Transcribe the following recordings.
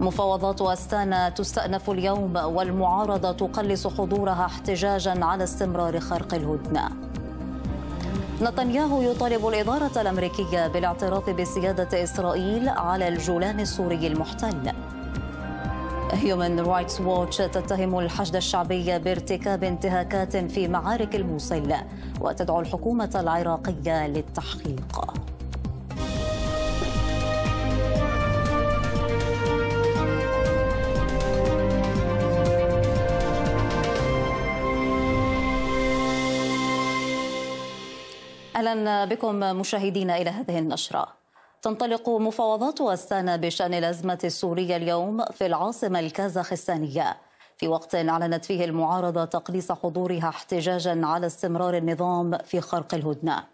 مفاوضات أستانا تستأنف اليوم والمعارضة تقلص حضورها احتجاجا على استمرار خرق الهدنة نتنياهو يطالب الإدارة الأمريكية بالاعتراف بسيادة إسرائيل على الجولان السوري المحتل هيومن رايتس ووتش تتهم الحشد الشعبي بارتكاب انتهاكات في معارك الموصل وتدعو الحكومة العراقية للتحقيق أهلا بكم مشاهدينا إلى هذه النشرة تنطلق مفاوضات أستانا بشأن الأزمة السورية اليوم في العاصمة الكازاخستانية في وقت أعلنت فيه المعارضة تقليص حضورها احتجاجا على استمرار النظام في خرق الهدنة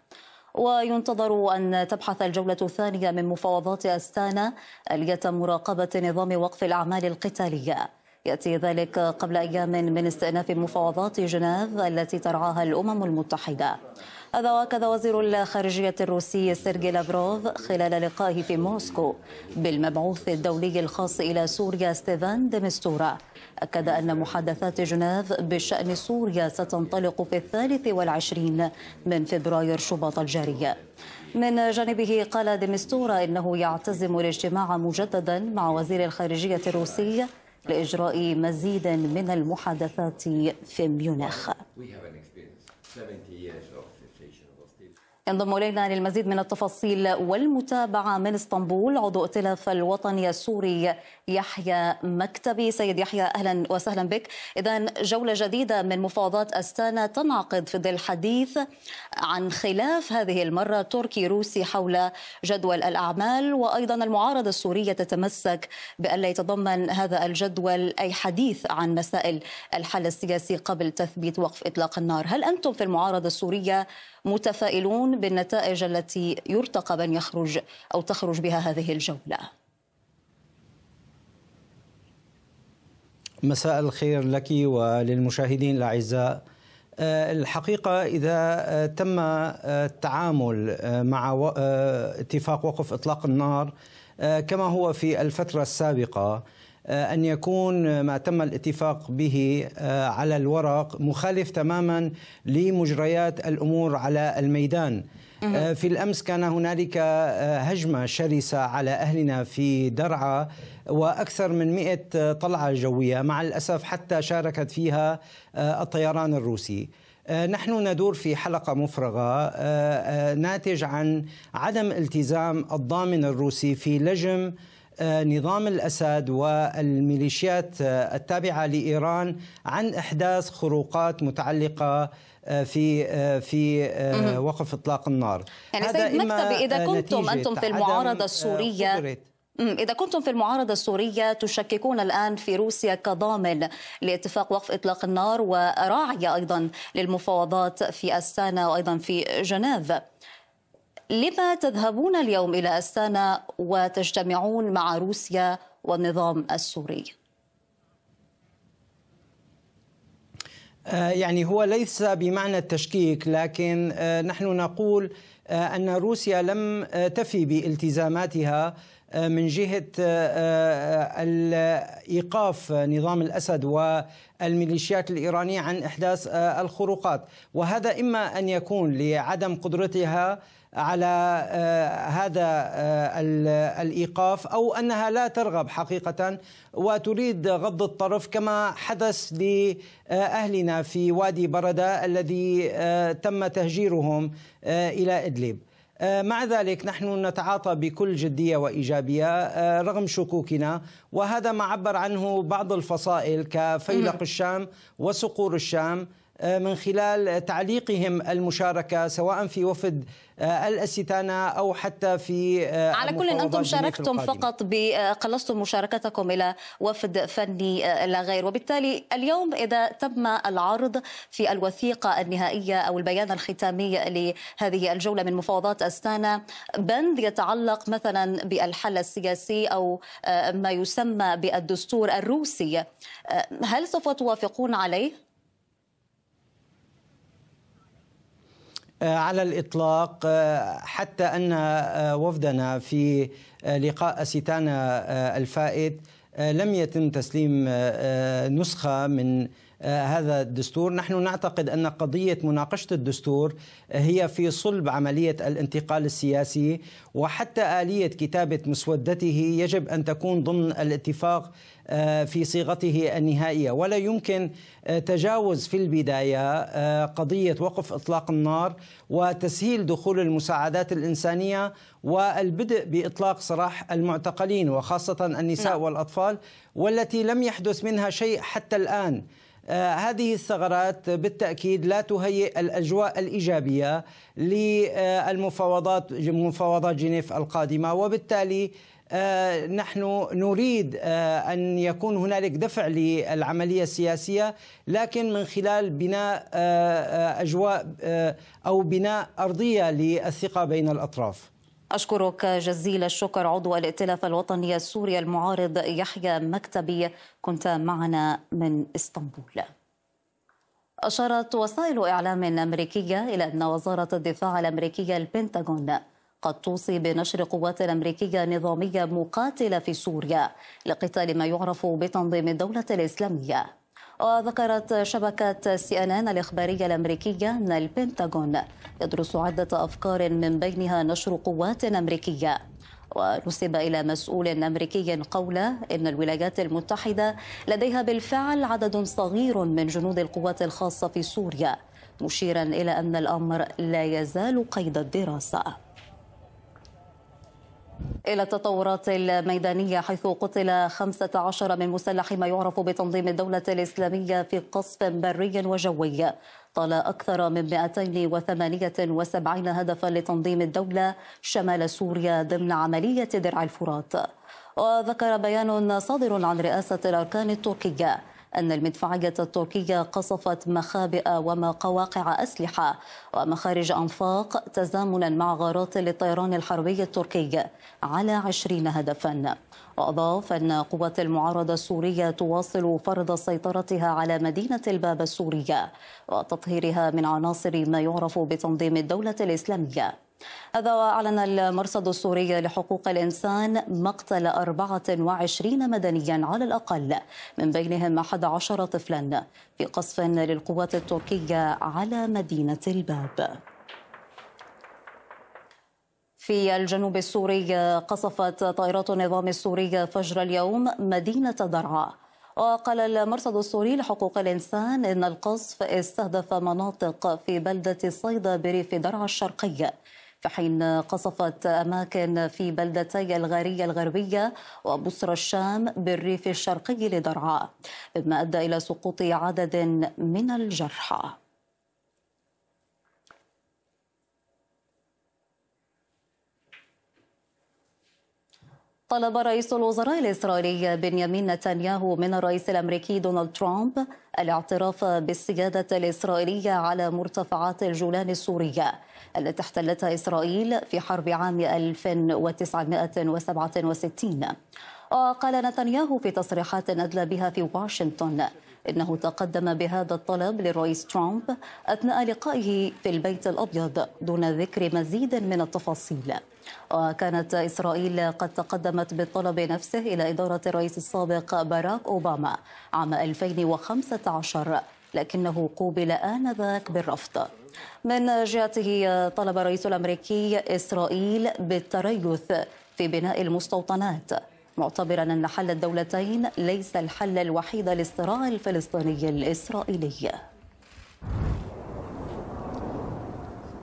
وينتظر أن تبحث الجولة الثانية من مفاوضات أستانا آلية مراقبة نظام وقف الأعمال القتالية يأتي ذلك قبل أيام من استئناف مفاوضات جنيف التي ترعاها الأمم المتحدة هذا واكد وزير الخارجية الروسي سيرجي لافروف خلال لقائه في موسكو بالمبعوث الدولي الخاص إلى سوريا ستيفان ديمستورا أكد أن محادثات جنيف بشأن سوريا ستنطلق في الثالث والعشرين من فبراير شباط الجارية من جانبه قال ديمستورا إنه يعتزم الاجتماع مجددا مع وزير الخارجية الروسي لإجراء مزيد من المحادثات في ميونخ ينضم الينا للمزيد من التفاصيل والمتابعه من اسطنبول عضو ائتلاف الوطني السوري يحيى مكتبي سيد يحيى اهلا وسهلا بك اذا جوله جديده من مفاوضات استانا تنعقد في ظل الحديث عن خلاف هذه المره تركي روسي حول جدول الاعمال وايضا المعارضه السوريه تتمسك بألا يتضمن هذا الجدول اي حديث عن مسائل الحل السياسي قبل تثبيت وقف اطلاق النار هل انتم في المعارضه السوريه الدولية متفائلون بالنتائج التي يرتقب أن يخرج أو تخرج بها هذه الجولة مساء الخير لك وللمشاهدين الأعزاء آه، الحقيقة إذا آه، تم آه، التعامل مع اتفاق وقف إطلاق النار كما هو في الفترة السابقة آه، أن يكون ما تم الاتفاق به آه، على الورق مخالف تماما لمجريات الأمور على الميدان آه، في الأمس كان هنالك هجمة شرسة على أهلنا في درعا وأكثر من مئة طلعة جوية مع الأسف حتى شاركت فيها الطيران الروسي نحن ندور في حلقة مفرغة ناتج عن عدم التزام الضامن الروسي في لجم آه، نظام الاسد والميليشيات آه، التابعه لايران عن احداث خروقات متعلقه آه، في في وقف اطلاق النار يعني سيد مكتبي اذا كنتم انتم في المعارضه السوريه إذا كنتم في المعارضة السورية تشككون الآن في روسيا كضامن لاتفاق وقف إطلاق النار وراعية أيضا للمفاوضات في أستانا وأيضا في جنيف لما تذهبون اليوم إلى أستانا وتجتمعون مع روسيا والنظام السوري؟ آه، يعني هو ليس بمعنى التشكيك لكن آه، نحن نقول آه، أن روسيا لم تفي بالتزاماتها من جهة إيقاف نظام الأسد والميليشيات الإيرانية عن إحداث الخروقات وهذا إما أن يكون لعدم قدرتها على آه، هذا آه، الايقاف او انها لا ترغب حقيقه وتريد غض الطرف كما حدث لاهلنا في وادي برده الذي آه، تم تهجيرهم الى ادلب. مع ذلك نحن نتعاطى بكل جديه وايجابيه رغم شكوكنا وهذا ما عبر عنه بعض الفصائل كفيلق الشام وصقور الشام آه، من خلال تعليقهم المشاركه سواء في وفد آه، الاستانه او حتى في آه، على كل إن انتم شاركتم فقط قلصتم مشاركتكم الى وفد فني لا غير وبالتالي اليوم اذا تم العرض في الوثيقه النهائيه او البيان الختامي لهذه الجوله من مفاوضات استانا بند يتعلق مثلا بالحل السياسي او ما يسمى بالدستور الروسي هل سوف توافقون عليه؟ آه، على الإطلاق آه، حتى أن آه، وفدنا في لقاء أسيتانا الفائت لم يتم تسليم نسخة من آه، هذا الدستور نحن نعتقد أن قضية مناقشة الدستور هي في صلب عملية الانتقال السياسي وحتى آلية كتابة مسودته يجب أن تكون ضمن الاتفاق آه، في صيغته النهائية ولا يمكن آه، تجاوز في البداية قضية وقف إطلاق النار وتسهيل دخول المساعدات الإنسانية والبدء بإطلاق سراح المعتقلين وخاصة النساء نعم. والأطفال والتي لم يحدث منها شيء حتى الآن آه، هذه الثغرات بالتاكيد لا تهيئ الاجواء الايجابيه للمفاوضات مفاوضات جنيف القادمه وبالتالي آه، نحن نريد آه، ان يكون هنالك دفع للعمليه السياسيه لكن من خلال بناء اجواء او بناء ارضيه للثقه بين الاطراف أشكرك جزيل الشكر عضو الائتلاف الوطني السوري المعارض يحيى مكتبي كنت معنا من إسطنبول أشارت وسائل إعلام أمريكية إلى أن وزارة الدفاع الأمريكية البنتاغون قد توصي بنشر قوات أمريكية نظامية مقاتلة في سوريا لقتال ما يعرف بتنظيم الدولة الإسلامية وذكرت شبكة سي ان ان الإخبارية الأمريكية أن البنتاغون يدرس عدة أفكار من بينها نشر قوات أمريكية ونسب إلى مسؤول أمريكي قول إن الولايات المتحدة لديها بالفعل عدد صغير من جنود القوات الخاصة في سوريا مشيرا إلى أن الأمر لا يزال قيد الدراسة إلى التطورات الميدانية حيث قتل 15 من مسلح ما يعرف بتنظيم الدولة الإسلامية في قصف بري وجوي طال أكثر من 278 هدفا لتنظيم الدولة شمال سوريا ضمن عملية درع الفرات وذكر بيان صادر عن رئاسة الأركان التركية أن المدفعية التركية قصفت مخابئ ومقواقع أسلحة ومخارج أنفاق تزامنا مع غارات للطيران الحربي التركي على 20 هدفا وأضاف أن قوات المعارضة السورية تواصل فرض سيطرتها على مدينة الباب السورية وتطهيرها من عناصر ما يعرف بتنظيم الدولة الإسلامية هذا وأعلن المرصد السوري لحقوق الإنسان مقتل 24 مدنيا على الأقل من بينهم 11 طفلا في قصف للقوات التركية على مدينة الباب في الجنوب السوري قصفت طائرات النظام السوري فجر اليوم مدينة درعا وقال المرصد السوري لحقوق الإنسان إن القصف استهدف مناطق في بلدة صيدا بريف درعا الشرقي في حين قصفت أماكن في بلدتي الغارية الغربية وبصر الشام بالريف الشرقي لدرعا مما أدى إلى سقوط عدد من الجرحى طلب رئيس الوزراء الإسرائيلي بنيامين نتنياهو من الرئيس الأمريكي دونالد ترامب الاعتراف بالسيادة الإسرائيلية على مرتفعات الجولان السورية التي احتلتها إسرائيل في حرب عام 1967 وقال نتنياهو في تصريحات أدلى بها في واشنطن إنه تقدم بهذا الطلب للرئيس ترامب أثناء لقائه في البيت الأبيض دون ذكر مزيد من التفاصيل وكانت إسرائيل قد تقدمت بالطلب نفسه إلى إدارة الرئيس السابق باراك أوباما عام 2015 لكنه قوبل آنذاك بالرفض من جهته طلب الرئيس الأمريكي إسرائيل بالتريث في بناء المستوطنات معتبرا أن حل الدولتين ليس الحل الوحيد للصراع الفلسطيني الإسرائيلي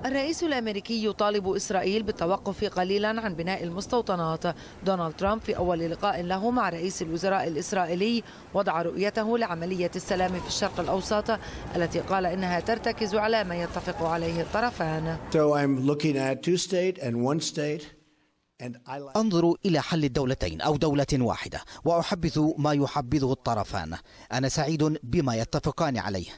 الرئيس الامريكي يطالب اسرائيل بالتوقف قليلا عن بناء المستوطنات. دونالد ترامب في اول لقاء له مع رئيس الوزراء الاسرائيلي وضع رؤيته لعمليه السلام في الشرق الاوسط التي قال انها ترتكز على ما يتفق عليه الطرفان. أنظر إلى حل الدولتين أو دولة واحدة وأحبذ ما يحبذه الطرفان أنا سعيد بما يتفقان عليه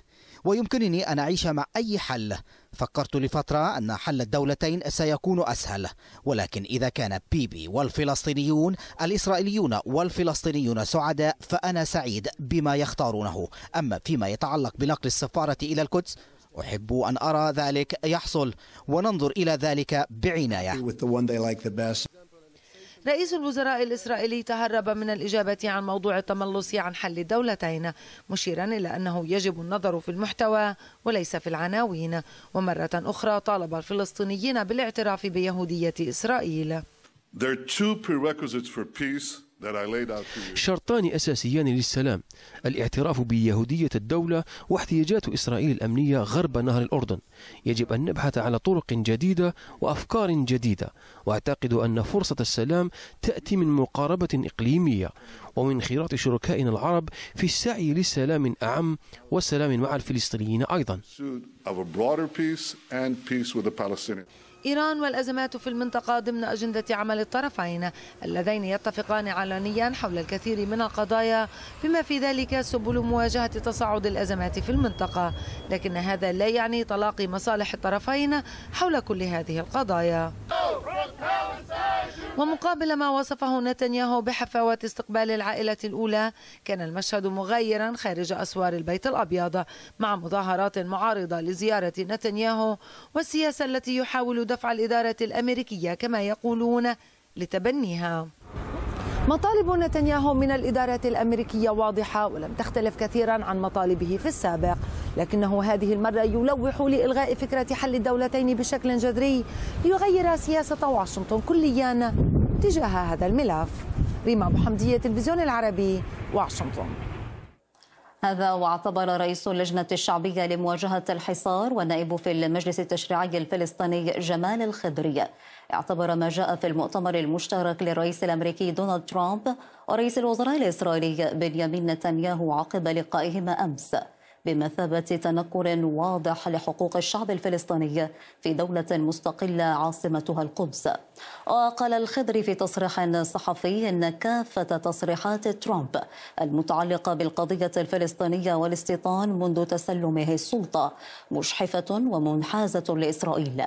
ويمكنني أن أعيش مع أي حل فكرت لفترة أن حل الدولتين سيكون أسهل ولكن إذا كان بيبي والفلسطينيون الإسرائيليون والفلسطينيون سعداء فأنا سعيد بما يختارونه أما فيما يتعلق بنقل السفارة إلى القدس أحب أن أرى ذلك يحصل وننظر إلى ذلك بعناية رئيس الوزراء الإسرائيلي تهرب من الإجابة عن موضوع التملص عن حل الدولتين مشيرا إلى أنه يجب النظر في المحتوى وليس في العناوين ومرة أخرى طالب الفلسطينيين بالاعتراف بيهودية إسرائيل There are two prerequisites for peace شرطان أساسيان للسلام الاعتراف بيهودية الدولة واحتياجات إسرائيل الأمنية غرب نهر الأردن يجب أن نبحث على طرق جديدة وأفكار جديدة وأعتقد أن فرصة السلام تأتي من مقاربة إقليمية ومن خيرات شركائنا العرب في السعي لسلام أعم وسلام مع الفلسطينيين أيضا إيران والأزمات في المنطقة ضمن أجندة عمل الطرفين اللذين يتفقان علنيا حول الكثير من القضايا بما في ذلك سبل مواجهة تصاعد الأزمات في المنطقة لكن هذا لا يعني تلاقي مصالح الطرفين حول كل هذه القضايا oh, ومقابل ما وصفه نتنياهو بحفاوة استقبال العائلة الأولى كان المشهد مغيرا خارج أسوار البيت الأبيض مع مظاهرات معارضة لزيارة نتنياهو والسياسة التي يحاول دفع الإدارة الأمريكية كما يقولون لتبنيها مطالب نتنياهو من الإدارة الأمريكية واضحة ولم تختلف كثيرا عن مطالبه في السابق لكنه هذه المرة يلوح لإلغاء فكرة حل الدولتين بشكل جذري ليغير سياسة واشنطن كليا تجاه هذا الملف ريما محمدية تلفزيون العربي واشنطن هذا واعتبر رئيس اللجنة الشعبية لمواجهة الحصار ونائب في المجلس التشريعي الفلسطيني جمال الخضري اعتبر ما جاء في المؤتمر المشترك للرئيس الأمريكي دونالد ترامب ورئيس الوزراء الإسرائيلي بنيامين نتنياهو عقب لقائهما أمس بمثابة تنكر واضح لحقوق الشعب الفلسطيني في دولة مستقلة عاصمتها القدس وقال الخضري في تصريح صحفي أن كافة تصريحات ترامب المتعلقة بالقضية الفلسطينية والاستيطان منذ تسلمه السلطة مشحفة ومنحازة لإسرائيل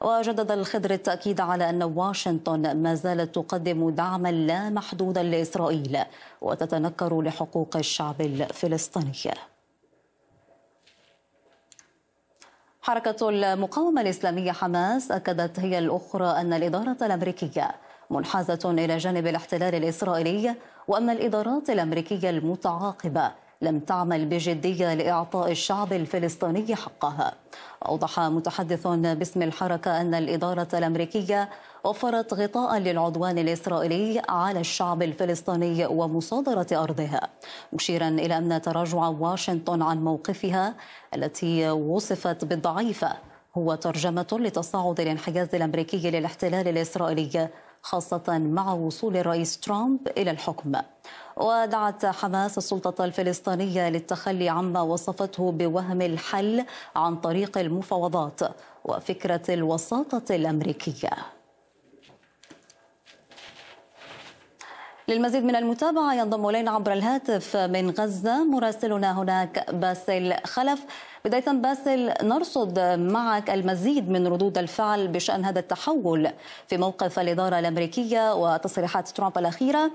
وجدد الخضر التأكيد على أن واشنطن ما زالت تقدم دعما لا محدودا لإسرائيل وتتنكر لحقوق الشعب الفلسطيني حركة المقاومة الإسلامية حماس أكدت هي الأخرى أن الإدارة الأمريكية منحازة إلى جانب الاحتلال الإسرائيلي وأن الإدارات الأمريكية المتعاقبة لم تعمل بجدية لإعطاء الشعب الفلسطيني حقها أوضح متحدث باسم الحركة أن الإدارة الأمريكية وفرت غطاء للعدوان الإسرائيلي على الشعب الفلسطيني ومصادرة أرضها مشيرا إلى أن تراجع واشنطن عن موقفها التي وصفت بالضعيفة هو ترجمة لتصاعد الانحياز الأمريكي للاحتلال الإسرائيلي خاصة مع وصول الرئيس ترامب إلى الحكم ودعت حماس السلطة الفلسطينية للتخلي عما وصفته بوهم الحل عن طريق المفاوضات وفكرة الوساطة الأمريكية للمزيد من المتابعة ينضم إلينا عبر الهاتف من غزة مراسلنا هناك باسل خلف بداية باسل نرصد معك المزيد من ردود الفعل بشأن هذا التحول في موقف الإدارة الأمريكية وتصريحات ترامب الأخيرة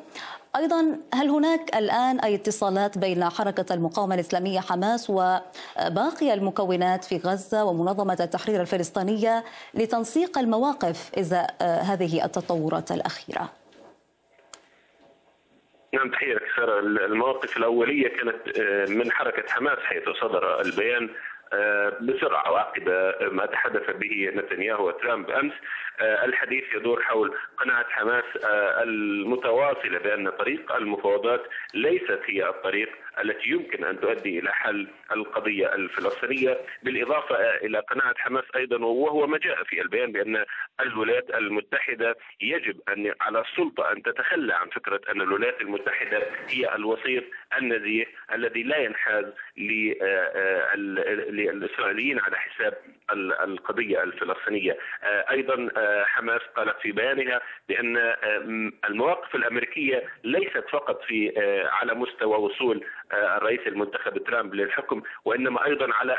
أيضا هل هناك الآن أي اتصالات بين حركة المقاومة الإسلامية حماس وباقي المكونات في غزة ومنظمة التحرير الفلسطينية لتنسيق المواقف إذا هذه التطورات الأخيرة؟ نعم تحية لك سارة المواقف الأولية كانت آه، من حركة حماس حيث صدر البيان آه، بسرعة وعقب آه، ما تحدث به نتنياهو وترامب أمس الحديث يدور حول قناعة حماس المتواصلة بأن طريق المفاوضات ليست هي الطريق التي يمكن ان تؤدي الى حل القضيه الفلسطينيه بالاضافه الى قناعه حماس ايضا وهو ما جاء في البيان بان الولايات المتحده يجب ان على السلطه ان تتخلى عن فكره ان الولايات المتحده هي الوسيط النزيه الذي لا ينحاز آه، للاسرائيليين على حساب القضيه الفلسطينيه. آه، ايضا آه، حماس قالت في بيانها بان المواقف الامريكيه ليست فقط في على مستوى وصول الرئيس المنتخب ترامب للحكم وانما ايضا على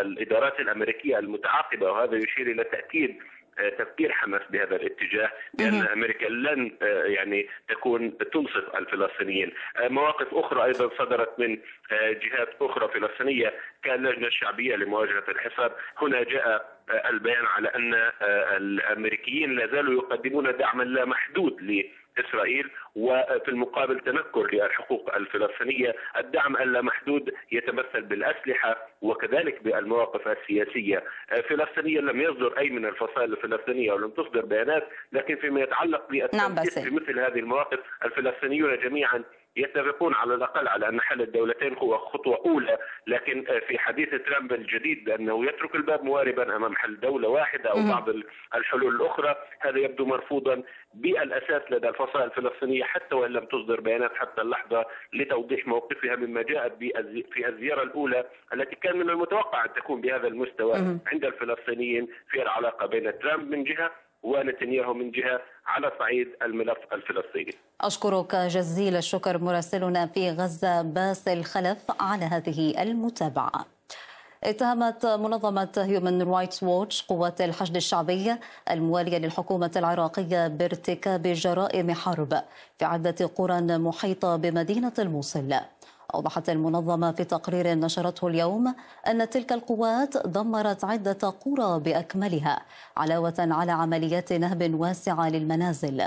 الادارات الامريكيه المتعاقبه وهذا يشير الى تاكيد آه، تفكير حماس بهذا الاتجاه بان امريكا لن آه، يعني تكون تنصف الفلسطينيين، آه، مواقف اخرى ايضا صدرت من جهات اخرى فلسطينيه كاللجنه الشعبيه لمواجهه الحصار، هنا جاء البيان على ان الامريكيين لا زالوا يقدمون دعما لا محدود اسرائيل وفي المقابل تنكر للحقوق الفلسطينيه، الدعم اللامحدود يتمثل بالاسلحه وكذلك بالمواقف السياسيه، فلسطينيا لم يصدر اي من الفصائل الفلسطينيه ولم تصدر بيانات، لكن فيما يتعلق بالتنكير نعم في مثل هذه المواقف الفلسطينيون جميعا يتفقون على الاقل على ان حل الدولتين هو خطوه اولى لكن آه، في حديث ترامب الجديد بانه يترك الباب مواربا امام حل دوله واحده او بعض الحلول الاخرى هذا يبدو مرفوضا بالاساس لدى الفصائل الفلسطينيه حتى وان لم تصدر بيانات حتى اللحظه لتوضيح موقفها مما جاءت في الزياره الاولى التي كان من المتوقع ان تكون بهذا المستوى عند الفلسطينيين في العلاقه بين ترامب من جهه ونتنياهو من جهه على صعيد الملف الفلسطيني. اشكرك جزيل الشكر مراسلنا في غزه باسل خلف على هذه المتابعه. اتهمت منظمة هيومن رايتس ووتش قوات الحشد الشعبي الموالية للحكومة العراقية بارتكاب جرائم حرب في عدة قرى محيطة بمدينة الموصل أوضحت المنظمة في تقرير نشرته اليوم أن تلك القوات دمرت عدة قرى بأكملها علاوة على عمليات نهب واسعة للمنازل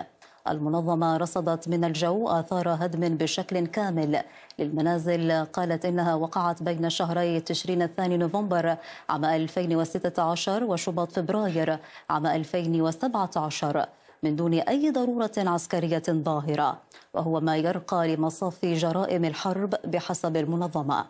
المنظمة رصدت من الجو آثار هدم بشكل كامل للمنازل قالت إنها وقعت بين شهري تشرين الثاني نوفمبر عام 2016 وشباط فبراير عام 2017 من دون أي ضرورة عسكرية ظاهرة وهو ما يرقى لمصاف جرائم الحرب بحسب المنظمة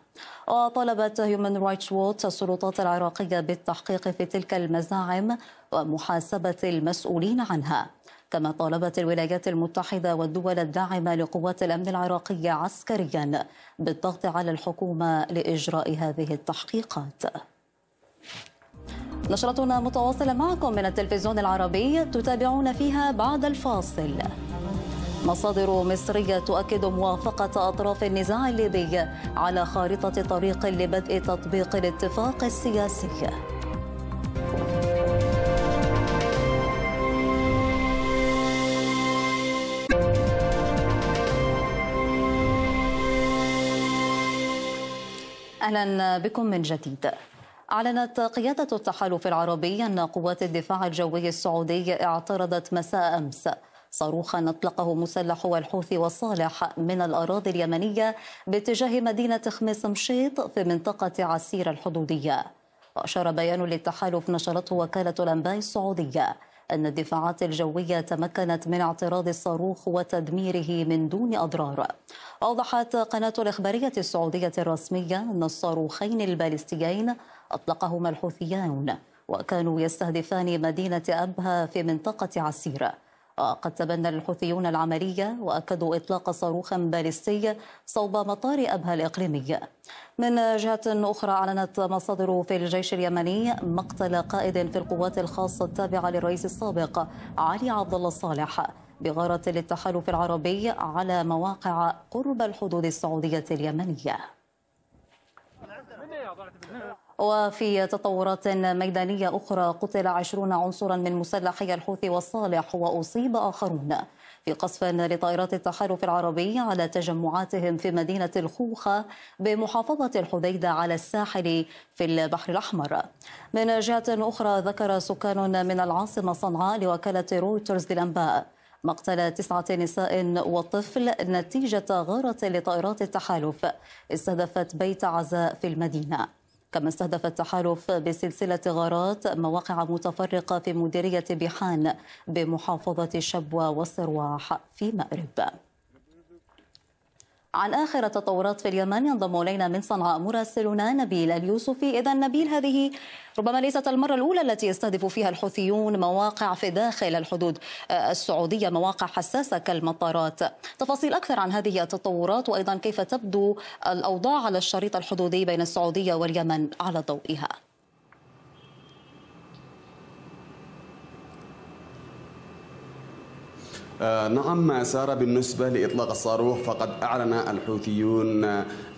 وطلبت هيومن رايتس ووت السلطات العراقية بالتحقيق في تلك المزاعم ومحاسبة المسؤولين عنها كما طالبت الولايات المتحدة والدول الداعمة لقوات الأمن العراقية عسكريا بالضغط على الحكومة لإجراء هذه التحقيقات نشرتنا متواصلة معكم من التلفزيون العربي تتابعون فيها بعد الفاصل مصادر مصرية تؤكد موافقة أطراف النزاع الليبي على خارطة طريق لبدء تطبيق الاتفاق السياسي اهلا بكم من جديد أعلنت قيادة التحالف العربي أن قوات الدفاع الجوي السعودي اعترضت مساء أمس صاروخا اطلقه مسلح الحوثي والصالح من الاراضي اليمنيه باتجاه مدينه خميس مشيط في منطقه عسير الحدوديه. واشار بيان للتحالف نشرته وكاله الانباء السعوديه ان الدفاعات الجويه تمكنت من اعتراض الصاروخ وتدميره من دون اضرار. اوضحت قناه الاخباريه السعوديه الرسميه ان الصاروخين البالستيين أطلقهما الحوثيون وكانوا يستهدفان مدينة أبها في منطقة عسيرة وقد تبنى الحوثيون العملية وأكدوا إطلاق صاروخ باليستي صوب مطار أبها الإقليمي من جهة أخرى أعلنت مصادر في الجيش اليمني مقتل قائد في القوات الخاصة التابعة للرئيس السابق علي عبد الله صالح بغارة للتحالف العربي على مواقع قرب الحدود السعودية اليمنية وفي تطورات ميدانية أخرى قتل عشرون عنصرا من مسلحي الحوثي والصالح وأصيب آخرون في قصف لطائرات التحالف العربي على تجمعاتهم في مدينة الخوخة بمحافظة الحديدة على الساحل في البحر الأحمر من جهة أخرى ذكر سكان من العاصمة صنعاء لوكالة رويترز للأنباء مقتل تسعة نساء وطفل نتيجة غارة لطائرات التحالف استهدفت بيت عزاء في المدينة كما استهدف التحالف بسلسلة غارات مواقع متفرقة في مديرية بيحان بمحافظة شبوة والصرواح في مأرب عن آخر التطورات في اليمن ينضم إلينا من صنعاء مراسلنا نبيل اليوسفي إذا نبيل هذه ربما ليست المرة الأولى التي يستهدف فيها الحوثيون مواقع في داخل الحدود السعودية مواقع حساسة كالمطارات تفاصيل أكثر عن هذه التطورات وأيضا كيف تبدو الأوضاع على الشريط الحدودي بين السعودية واليمن على ضوئها آه، نعم سارة بالنسبة لإطلاق الصاروخ فقد أعلن الحوثيون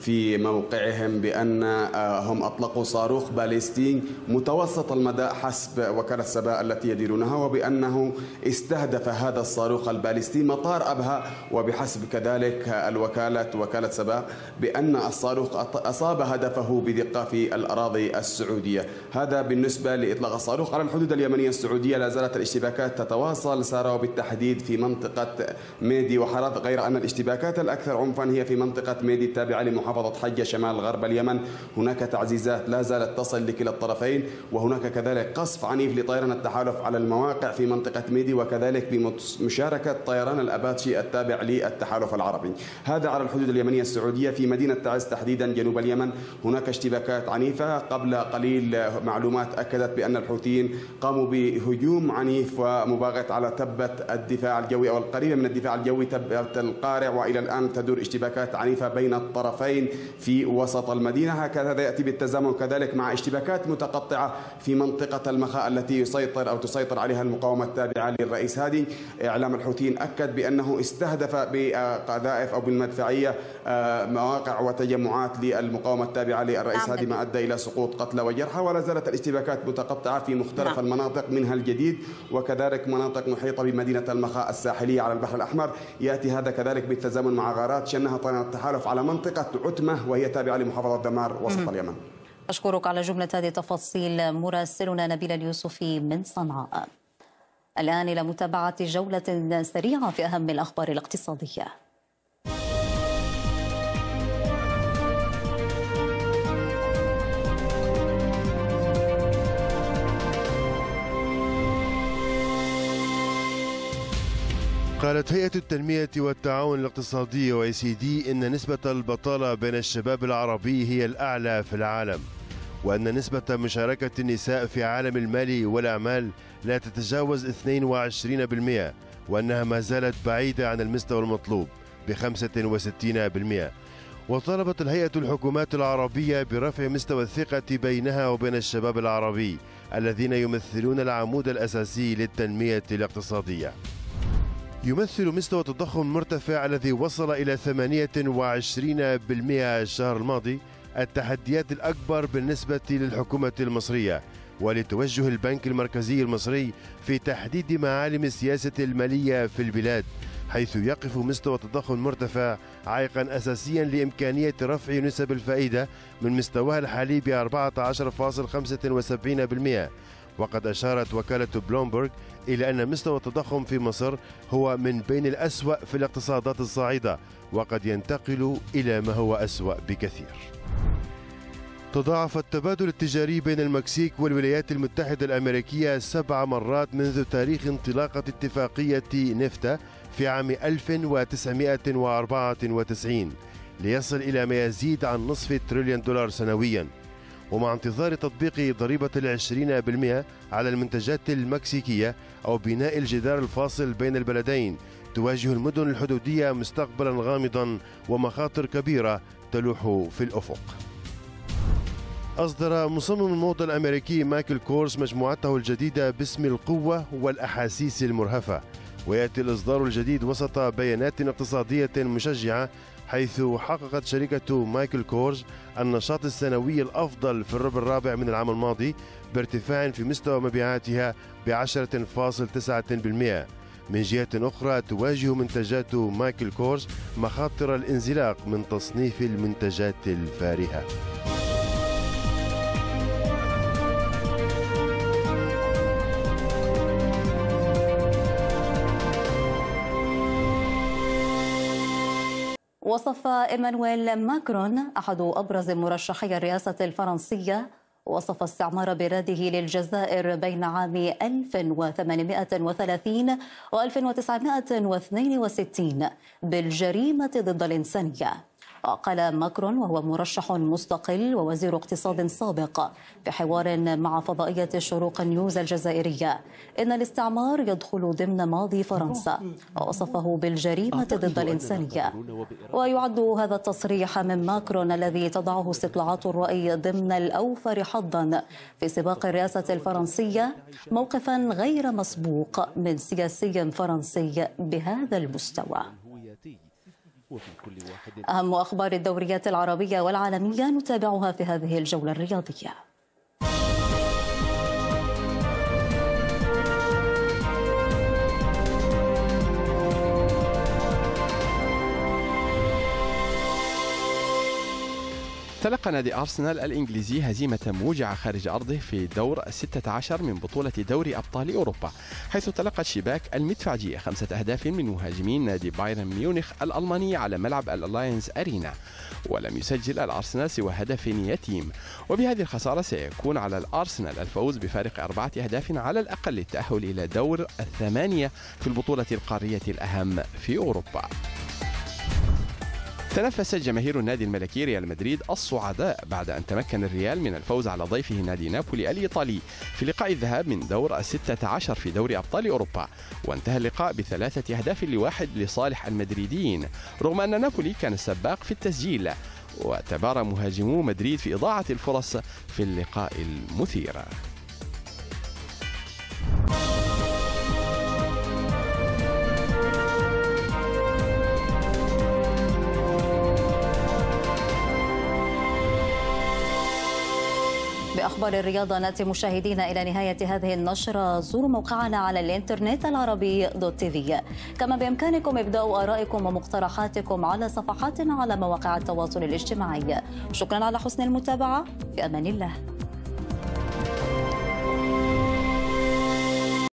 في موقعهم بأن آه، هم أطلقوا صاروخ باليستي متوسط المدى حسب وكالة سباء التي يديرونها وبأنه استهدف هذا الصاروخ الباليستي مطار أبها وبحسب كذلك الوكالة وكالة سباء بأن الصاروخ أصاب هدفه بدقة في الأراضي السعودية هذا بالنسبة لإطلاق الصاروخ على الحدود اليمنية السعودية لا زالت الاشتباكات تتواصل سارة وبالتحديد في منطقة ميدي وحرث غير أن الاشتباكات الأكثر عنفا هي في منطقة ميدي التابعة لمحافظة محافظة حجة شمال غرب اليمن هناك تعزيزات لا زالت تصل لكلا الطرفين وهناك كذلك قصف عنيف لطيران التحالف على المواقع في منطقة ميدي وكذلك بمشاركة طيران الأباتشي التابع للتحالف العربي هذا على الحدود اليمنية السعودية في مدينة تعز تحديدا جنوب اليمن هناك اشتباكات عنيفة قبل قليل معلومات أكدت بأن الحوثيين قاموا بهجوم عنيف ومباغت على تبة الدفاع الجوي أو القريبة من الدفاع الجوي تبة القارع وإلى الآن تدور اشتباكات عنيفة بين الطرفين الجبلين في وسط المدينة هكذا يأتي بالتزامن كذلك مع اشتباكات متقطعة في منطقة المخاء التي يسيطر أو تسيطر عليها المقاومة التابعة للرئيس هادي إعلام الحوثيين أكد بأنه استهدف بقذائف أو بالمدفعية آه، مواقع وتجمعات للمقاومة التابعة للرئيس هادي ما أدى إلى سقوط قتلى وجرحى ولا زالت الاشتباكات متقطعة في مختلف نعم. المناطق منها الجديد وكذلك مناطق محيطة بمدينة المخاء الساحلية على البحر الأحمر يأتي هذا كذلك بالتزامن مع غارات شنها طيران التحالف على منطقة عتمة وهي تابعة لمحافظة دمار وسط اليمن أشكرك على جملة هذه التفاصيل مراسلنا نبيل اليوسفي من صنعاء الآن إلى متابعة جولة سريعة في أهم الأخبار الاقتصادية قالت هيئة التنمية والتعاون الاقتصادي واي سي دي إن نسبة البطالة بين الشباب العربي هي الأعلى في العالم وأن نسبة مشاركة النساء في عالم المال والأعمال لا تتجاوز 22% وأنها ما زالت بعيدة عن المستوى المطلوب ب 65% وطالبت الهيئة الحكومات العربية برفع مستوى الثقة بينها وبين الشباب العربي الذين يمثلون العمود الأساسي للتنمية الاقتصادية يمثل مستوى التضخم المرتفع الذي وصل إلى 28% الشهر الماضي التحديات الأكبر بالنسبة للحكومة المصرية ولتوجه البنك المركزي المصري في تحديد معالم السياسة المالية في البلاد حيث يقف مستوى التضخم المرتفع عائقا اساسيا لامكانيه رفع نسب الفائده من مستواها الحالي ب 14.75% وقد أشارت وكالة بلومبرغ إلى أن مستوى التضخم في مصر هو من بين الأسوأ في الاقتصادات الصاعدة وقد ينتقل إلى ما هو أسوأ بكثير تضاعف التبادل التجاري بين المكسيك والولايات المتحدة الأمريكية سبع مرات منذ تاريخ انطلاقة اتفاقية نفتا في عام 1994 ليصل إلى ما يزيد عن نصف تريليون دولار سنوياً ومع انتظار تطبيق ضريبة العشرين بالمئة على المنتجات المكسيكية أو بناء الجدار الفاصل بين البلدين تواجه المدن الحدودية مستقبلا غامضا ومخاطر كبيرة تلوح في الأفق أصدر مصمم الموضة الأمريكي مايكل كورس مجموعته الجديدة باسم القوة والأحاسيس المرهفة ويأتي الإصدار الجديد وسط بيانات اقتصادية مشجعة حيث حققت شركة مايكل كورز النشاط السنوي الأفضل في الربع الرابع من العام الماضي بارتفاع في مستوى مبيعاتها ب 10.9% من جهة أخرى تواجه منتجات مايكل كورز مخاطر الانزلاق من تصنيف المنتجات الفارهة وصف إيمانويل ماكرون أحد أبرز مرشحي الرئاسة الفرنسية وصف استعمار بلاده للجزائر بين عام 1830 و 1962 بالجريمة ضد الإنسانية قال ماكرون وهو مرشح مستقل ووزير اقتصاد سابق في حوار مع فضائية شروق نيوز الجزائرية إن الاستعمار يدخل ضمن ماضي فرنسا ووصفه بالجريمة ضد الإنسانية ويعد هذا التصريح من ماكرون الذي تضعه استطلاعات الرأي ضمن الأوفر حظا في سباق الرئاسة الفرنسية موقفا غير مسبوق من سياسي فرنسي بهذا المستوى وفي كل واحد أهم أخبار الدوريات العربية والعالمية نتابعها في هذه الجولة الرياضية تلقى نادي أرسنال الإنجليزي هزيمة موجعة خارج أرضه في دور 16 من بطولة دوري أبطال أوروبا حيث تلقى شباك المدفعجية خمسة أهداف من مهاجمين نادي بايرن ميونخ الألماني على ملعب الألاينز أرينا ولم يسجل الأرسنال سوى هدف يتيم وبهذه الخسارة سيكون على الأرسنال الفوز بفارق أربعة أهداف على الأقل للتأهل إلى دور الثمانية في البطولة القارية الأهم في أوروبا تنفس جماهير النادي الملكي ريال مدريد الصعداء بعد أن تمكن الريال من الفوز على ضيفه نادي نابولي الإيطالي في لقاء الذهاب من دور الستة عشر في دوري أبطال أوروبا وانتهى اللقاء بثلاثة أهداف لواحد لصالح المدريديين رغم أن نابولي كان السباق في التسجيل وتبارى مهاجمو مدريد في إضاعة الفرص في اللقاء المثير بأخبار الرياضة نأتي مشاهدينا إلى نهاية هذه النشرة زوروا موقعنا على الإنترنت العربي دوت تيفي كما بإمكانكم إبداء آرائكم ومقترحاتكم على صفحاتنا على مواقع التواصل الاجتماعي شكرا على حسن المتابعة في أمان الله